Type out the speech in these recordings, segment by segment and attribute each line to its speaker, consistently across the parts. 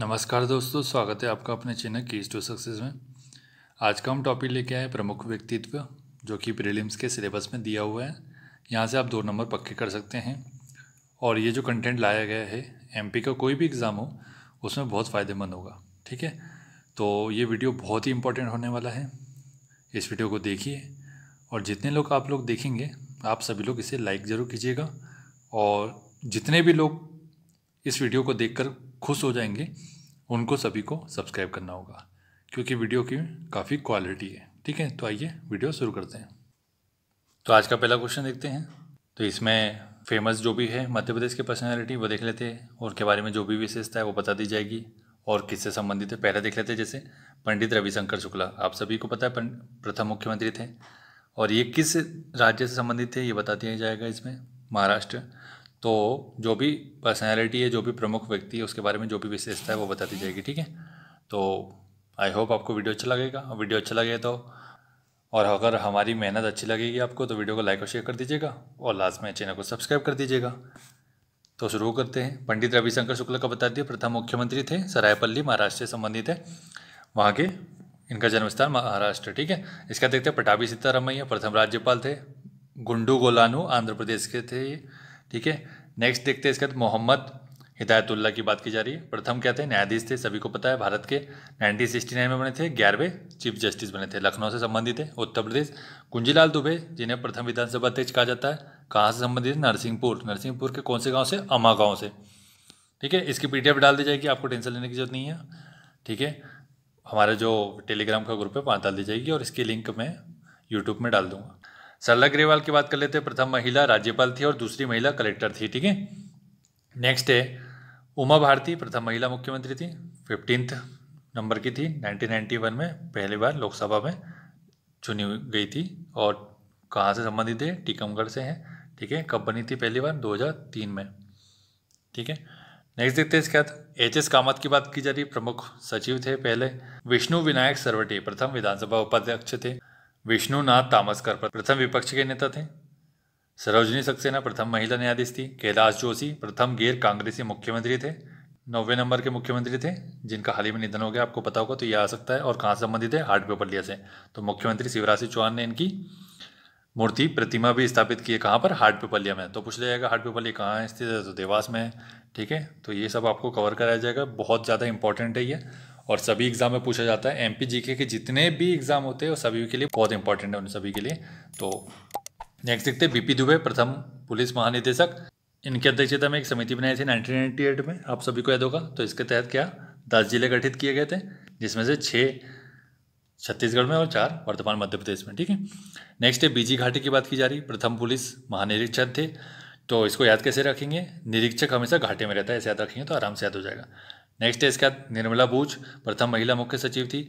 Speaker 1: नमस्कार दोस्तों स्वागत है आपका अपने चैनल कीज टू सक्सेस में आज का हम टॉपिक लेके आए प्रमुख व्यक्तित्व जो कि प्रीलिम्स के सिलेबस में दिया हुआ है यहाँ से आप दो नंबर पक्के कर सकते हैं और ये जो कंटेंट लाया गया है एमपी का कोई भी एग्ज़ाम हो उसमें बहुत फ़ायदेमंद होगा ठीक है तो ये वीडियो बहुत ही इंपॉर्टेंट होने वाला है इस वीडियो को देखिए और जितने लोग आप लोग देखेंगे आप सभी लोग इसे लाइक ज़रूर कीजिएगा और जितने भी लोग इस वीडियो को देखकर खुश हो जाएंगे उनको सभी को सब्सक्राइब करना होगा क्योंकि वीडियो की काफ़ी क्वालिटी है ठीक है तो आइए वीडियो शुरू करते हैं तो आज का पहला क्वेश्चन देखते हैं तो इसमें फेमस जो भी है मध्य प्रदेश की पर्सनैलिटी वो देख लेते हैं और के बारे में जो भी विशेषता है वो बता दी जाएगी और किससे संबंधित है पहले देख लेते हैं जैसे पंडित रविशंकर शुक्ला आप सभी को पता है प्रथम मुख्यमंत्री थे और ये किस राज्य से संबंधित थे ये बता दिया जाएगा इसमें महाराष्ट्र तो जो भी पर्सनैलिटी है जो भी प्रमुख व्यक्ति है उसके बारे में जो भी विशेषता है वो बता दी जाएगी ठीक है तो आई होप आपको वीडियो अच्छा लगेगा वीडियो अच्छा लगे तो और अगर हमारी मेहनत अच्छी लगेगी आपको तो वीडियो को लाइक और शेयर कर दीजिएगा और लास्ट में चैनल को सब्सक्राइब कर दीजिएगा तो शुरू करते हैं पंडित रविशंकर शुक्ल का बता दिए प्रथम मुख्यमंत्री थे सरायपल्ली महाराष्ट्र से संबंधित है वहाँ के इनका जन्म स्थान महाराष्ट्र ठीक है इसका देखते हैं पटाभी सीतारामैया प्रथम राज्यपाल थे गुंडू गोलानू आंध्र प्रदेश के थे ठीक है नेक्स्ट देखते हैं इसके बाद तो मोहम्मद हिदायतुल्ला की बात की जा रही है प्रथम क्या थे न्यायाधीश थे सभी को पता है भारत के 1969 में बने थे ग्यारहवें चीफ जस्टिस बने थे लखनऊ से संबंधित है उत्तर प्रदेश कुंजीलाल दुबे जिन्हें प्रथम विधानसभा अध्यक्ष कहा जाता है कहाँ से संबंधित है नरसिंहपुर नरसिंहपुर के कौन से गाँव से अमा गाँव से ठीक है इसकी पी डाल दी जाएगी आपको टेंशन लेने की जरूरत नहीं है ठीक है हमारा जो टेलीग्राम का ग्रुप है वहाँ डाल दी जाएगी और इसकी लिंक मैं यूट्यूब में डाल दूँगा सरला ग्रेवाल की बात कर लेते हैं प्रथम महिला राज्यपाल थी और दूसरी महिला कलेक्टर थी ठीक है नेक्स्ट है उमा भारती प्रथम महिला मुख्यमंत्री थी फिफ्टींथ नंबर की थी 1991 में पहली बार लोकसभा में चुनी गई थी और कहाँ से संबंधित है टीकमगढ़ से हैं ठीक है कब बनी थी पहली बार 2003 में ठीक है नेक्स्ट देखते हैं इसके बाद एच एस कामत की बात की जा रही प्रमुख सचिव थे पहले विष्णु विनायक सरवटे प्रथम विधानसभा उपाध्यक्ष थे विष्णुनाथ तामस्कर प्रथम विपक्ष के नेता थे सरोजनी सक्सेना प्रथम महिला न्यायाधीश थी कैलाश जोशी प्रथम गैर कांग्रेसी मुख्यमंत्री थे नौवे नंबर के मुख्यमंत्री थे जिनका हाल ही में निधन हो गया आपको पता होगा तो ये आ सकता है और कहाँ संबंधित है हार्ट पेपर लिया से तो मुख्यमंत्री शिवराज सिंह चौहान ने इनकी मूर्ति प्रतिमा भी स्थापित की है कहाँ पर हार्ट पेपलिया में तो पूछ लिया जाएगा हार्ट पेपलिया कहाँ स्थित है तो देवास में है ठीक है तो ये सब आपको कवर कराया जाएगा बहुत ज़्यादा इंपॉर्टेंट है ये और सभी एग्जाम में पूछा जाता है एम पी जी के जितने भी एग्जाम होते हैं वो सभी के लिए बहुत इंपॉर्टेंट है उन सभी के लिए तो नेक्स्ट देखते हैं बीपी दुबे प्रथम पुलिस महानिदेशक इनकी अध्यक्षता में एक समिति बनाई थी एट में आप सभी को याद होगा तो इसके तहत क्या दस जिले गठित किए गए थे जिसमें से छः छत्तीसगढ़ में और चार वर्तमान मध्य प्रदेश में ठीक है नेक्स्ट है बीजी घाटी की बात की जा रही प्रथम पुलिस महानिरीक्षक थे तो इसको याद कैसे रखेंगे निरीक्षक हमेशा घाटे में रहता है ऐसे याद रखेंगे तो आराम से याद हो जाएगा नेक्स्ट है इसका निर्मला भूज प्रथम महिला मुख्य सचिव थी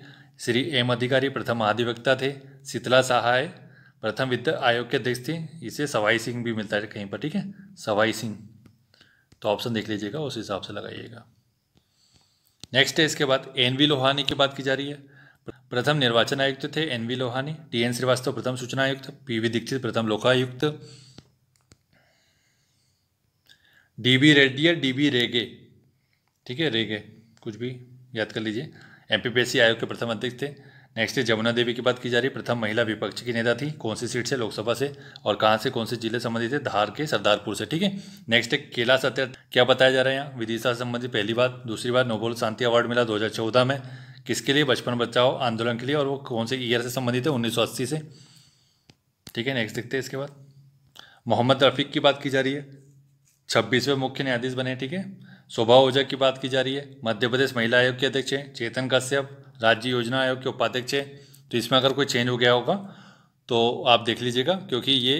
Speaker 1: श्री एम अधिकारी प्रथम महाधिवक्ता थे शीतला सहाय प्रथम वित्त आयोग के अध्यक्ष थे इसे सवाई सिंह भी मिलता है कहीं पर ठीक है सवाई सिंह तो ऑप्शन देख लीजिएगा उस हिसाब से लगाइएगा नेक्स्ट है इसके बाद एन वी लोहानी की बात की जा रही है प्रथम निर्वाचन आयुक्त थे N V Lohani T N Srivastava प्रथम सूचना आयुक्त पी वी दीक्षित प्रथम लोकायुक्त D B Reddy D B Rege ठीक है रह गए कुछ भी याद कर लीजिए एमपीपीएससी आयोग के प्रथम अध्यक्ष थे नेक्स्ट है जमुना देवी की बात की जा रही है प्रथम महिला विपक्ष की नेता थी कौन सी सीट से लोकसभा से और कहाँ से कौन से जिले संबंधित है धार के सरदारपुर से ठीक है नेक्स्ट है केला सत्यार्थ क्या बताया जा रहा है यहाँ विदिशा संबंधी पहली बात दूसरी बात नोबल शांति अवार्ड मिला दो में किसके लिए बचपन बचाओ आंदोलन के लिए और वो कौन से ईयर से संबंधित है उन्नीस से ठीक है नेक्स्ट देखते हैं इसके बाद मोहम्मद रफीक की बात की जा रही है छब्बीसवें मुख्य न्यायाधीश बने ठीक है शोभा ओझा की बात की जा रही है मध्य प्रदेश महिला आयोग के अध्यक्ष हैं चेतन कश्यप राज्य योजना आयोग के उपाध्यक्ष हैं तो इसमें अगर कोई चेंज हो गया होगा तो आप देख लीजिएगा क्योंकि ये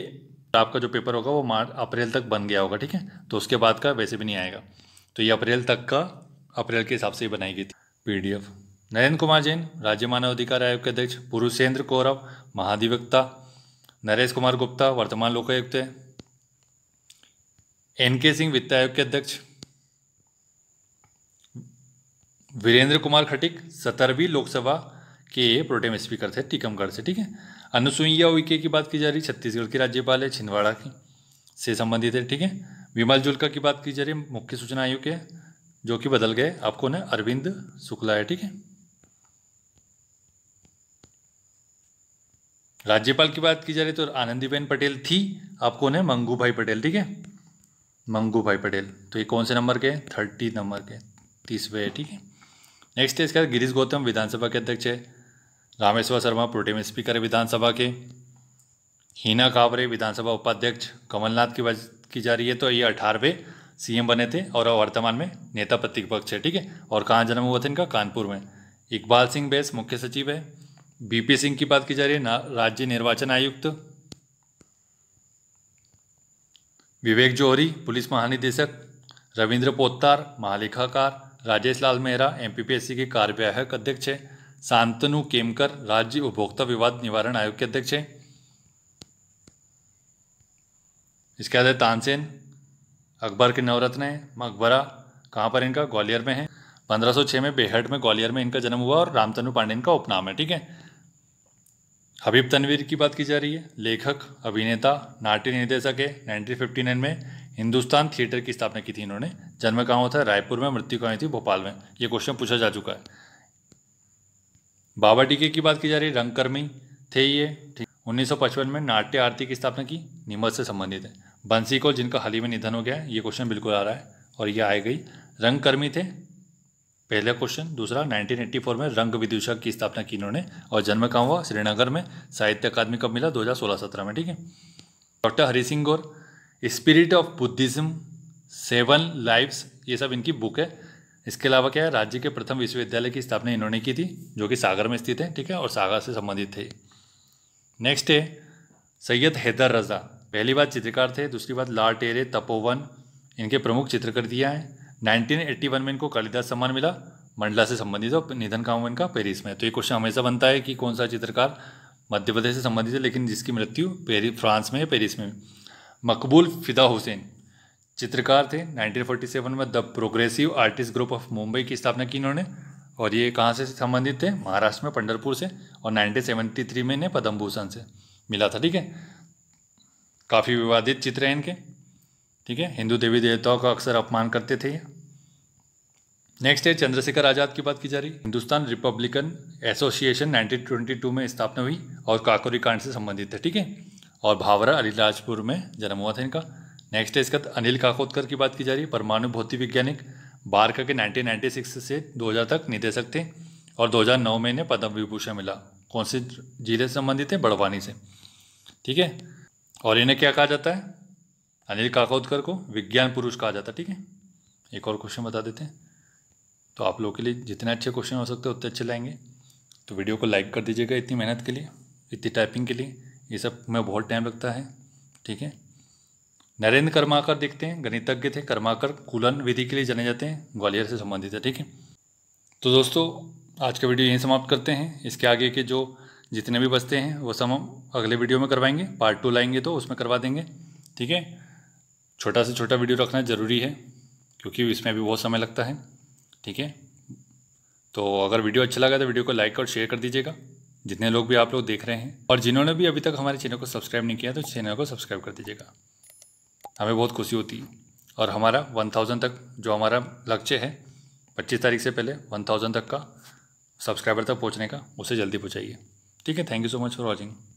Speaker 1: आपका जो पेपर होगा वो मार्च अप्रैल तक बन गया होगा ठीक है तो उसके बाद का वैसे भी नहीं आएगा तो ये अप्रैल तक का अप्रैल के हिसाब से ही बनाई गई थी पीडीएफ नरेंद्र कुमार जैन राज्य मानव अधिकार आयोग के अध्यक्ष पुरुषेंद्र कौरव महाधिवक्ता नरेश कुमार गुप्ता वर्तमान लोकायुक्त हैं एन के सिंह वित्त आयोग के अध्यक्ष वीरेंद्र कुमार खटिक सत्तरवीं लोकसभा के प्रोटेम स्पीकर थे टीकमगढ़ से ठीक है अनुसुईया उइके की बात की जा रही छत्तीसगढ़ की राज्यपाल है छिंदवाड़ा की से संबंधित है ठीक है विमल जुल्का की बात की जा रही है मुख्य सूचना आयोग के जो कि बदल गए आपको ना अरविंद शुक्ला है ठीक है राज्यपाल की बात की जा रही तो आनंदीबेन पटेल थी आपको ना मंगू भाई पटेल ठीक है मंगू भाई पटेल तो ये कौन से नंबर के थर्टी नंबर के तीसवे है ठीक है नेक्स्ट है इसका गिरीश गौतम विधानसभा के अध्यक्ष है रामेश्वर शर्मा प्रोटेम स्पीकर है विधानसभा के हीना कावरे विधानसभा उपाध्यक्ष कमलनाथ की बात की जा रही है तो ये अठारहवें सीएम बने थे और वर्तमान में नेता प्रतिपक्ष है ठीक है और कहाँ जन्म हुआ था इनका कानपुर में इकबाल सिंह बैस मुख्य सचिव है बीपी सिंह की बात की जा रही है राज्य निर्वाचन आयुक्त विवेक जोहरी पुलिस महानिदेशक रविंद्र पोत्तार महालेखाकार राजेश लाल मेहरा एम के कार्यवाहक अध्यक्ष है शांतनु केमकर राज्य उपभोक्ता विवाद निवारण आयोग के अध्यक्ष हैं इसके बाद तानसेन अकबर के नवरत्न हैं मकबरा कहाँ पर इनका ग्वालियर में है 1506 में बेहट में ग्वालियर में इनका जन्म हुआ और रामतनु पांडे इनका उपनाम है ठीक है हबीब तनवीर की बात की जा रही है लेखक अभिनेता नाट्य निर्देशक है नाइनटीन में हिंदुस्तान थिएटर की स्थापना की थी इन्होंने जन्म कहाँ होता है रायपुर में मृत्यु कहाँ थी भोपाल में ये क्वेश्चन पूछा जा चुका है बाबा टीके की बात की जा रही है रंगकर्मी थे ये ठीक उन्नीस में नाट्य आरती की स्थापना की नीमच से संबंधित है बंसी को जिनका हाल ही में निधन हो गया है ये क्वेश्चन बिल्कुल आ रहा है और ये आए गई रंगकर्मी थे पहला क्वेश्चन दूसरा 1984 में रंग विदूषा की स्थापना की इन्होंने और जन्म कहाँ हुआ श्रीनगर में साहित्य अकादमी कब मिला 2016-17 में ठीक है doctor Hari Singh Gour spirit of Buddhism seven lives ये सब इनकी बुक है इसके अलावा क्या है राज्य के प्रथम विश्वविद्यालय की स्थापना इन्होंने की थी जो कि सागर में स्थित है ठीक है और सागर से संबंधित थे नेक्स्ट है सैयद हैदर रजा पहली बात चित्रकार थे दूसरी बात लाल टेरे तपोवन इनके प्रमुख चित्रकृतियाँ हैं नाइनटीन में इनको कालिदास सम्मान मिला मंडला से संबंधित और निधन का इनका पेरिस में तो ये क्वेश्चन हमेशा बनता है कि कौन सा चित्रकार मध्य प्रदेश से संबंधित है लेकिन जिसकी मृत्यु पेरिस फ्रांस में पेरिस में मकबूल फिदा हुसैन चित्रकार थे 1947 में the progressive artist group of Mumbai की स्थापना की इन्होंने और ये कहाँ से संबंधित थे महाराष्ट्र में पंडरपुर से और 1973 में इन्हें पद्म भूषण से मिला था ठीक है काफ़ी विवादित चित्र हैं इनके ठीक है हिंदू देवी देवताओं का अक्सर अपमान करते थे ये नेक्स्ट है चंद्रशेखर आज़ाद की बात की जा रही हिंदुस्तान रिपब्लिकन एसोसिएशन 1922 में स्थापना हुई और काकोरी कांड से संबंधित है ठीक है और भावरा अलीराजपुर में जन्म हुआ था इनका नेक्स्ट है इसका अनिल काकोदकर की बात की जा रही है परमाणु भौतिक वैज्ञानिक बारका के 1996 से 2000 तक निदेशक थे और 2009 में इन्हें पद्म विभूषण मिला कौन से जिले से संबंधित है बड़वानी से ठीक है और इन्हें क्या कहा जाता है अनिल काकोदकर को विज्ञान पुरुष कहा जाता है ठीक है एक और क्वेश्चन बता देते हैं तो आप लोगों के लिए जितने अच्छे क्वेश्चन हो सकते हैं उतने अच्छे लाएंगे तो वीडियो को लाइक कर दीजिएगा इतनी मेहनत के लिए इतनी टाइपिंग के लिए ये सब में बहुत टाइम लगता है ठीक है नरेंद्र कर्माकर देखते हैं गणितज्ञ थे कर्माकर कूलन विधि के लिए जाने जाते हैं ग्वालियर से संबंधित है ठीक है तो दोस्तों आज का वीडियो यहीं समाप्त करते हैं इसके आगे के जो जितने भी बचते हैं वो सब हम अगले वीडियो में करवाएंगे पार्ट टू लाएंगे तो उसमें करवा देंगे ठीक है छोटा से छोटा वीडियो रखना ज़रूरी है क्योंकि इसमें भी बहुत समय लगता है ठीक है तो अगर वीडियो अच्छा लगा तो वीडियो को लाइक और शेयर कर दीजिएगा जितने लोग भी आप लोग देख रहे हैं और जिन्होंने भी अभी तक हमारे चैनल को सब्सक्राइब नहीं किया तो चैनल को सब्सक्राइब कर दीजिएगा हमें बहुत खुशी होती है और हमारा वन थाउजेंड तक जो हमारा लक्ष्य है पच्चीस तारीख से पहले वन थाउजेंड तक का सब्सक्राइबर तक पहुँचने का उसे जल्दी पहुँचाइए ठीक है thank you so much for watching